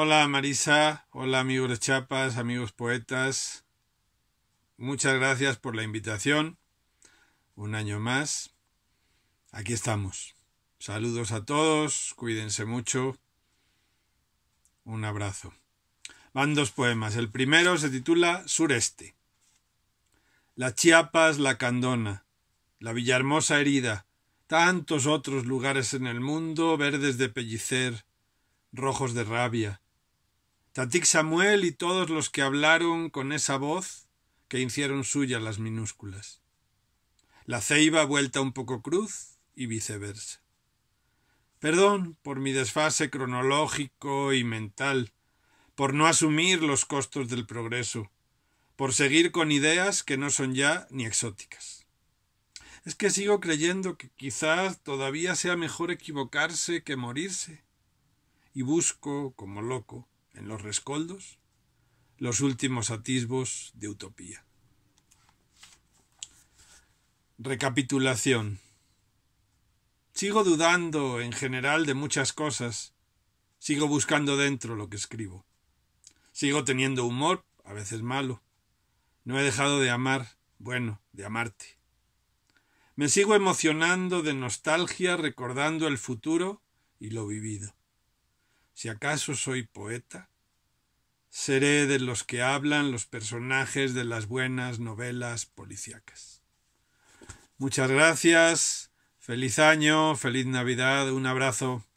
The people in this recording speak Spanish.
Hola Marisa, hola amigos de Chiapas, amigos poetas. Muchas gracias por la invitación. Un año más. Aquí estamos. Saludos a todos, cuídense mucho. Un abrazo. Van dos poemas. El primero se titula Sureste. La Chiapas, la Candona, la Villahermosa herida, tantos otros lugares en el mundo verdes de pellicer, rojos de rabia, Tatik Samuel y todos los que hablaron con esa voz que hicieron suya las minúsculas. La ceiba vuelta un poco cruz y viceversa. Perdón por mi desfase cronológico y mental, por no asumir los costos del progreso, por seguir con ideas que no son ya ni exóticas. Es que sigo creyendo que quizás todavía sea mejor equivocarse que morirse, y busco, como loco, en los rescoldos, los últimos atisbos de utopía. Recapitulación. Sigo dudando en general de muchas cosas. Sigo buscando dentro lo que escribo. Sigo teniendo humor, a veces malo. No he dejado de amar, bueno, de amarte. Me sigo emocionando de nostalgia recordando el futuro y lo vivido si acaso soy poeta? Seré de los que hablan los personajes de las buenas novelas policíacas. Muchas gracias, feliz año, feliz Navidad, un abrazo.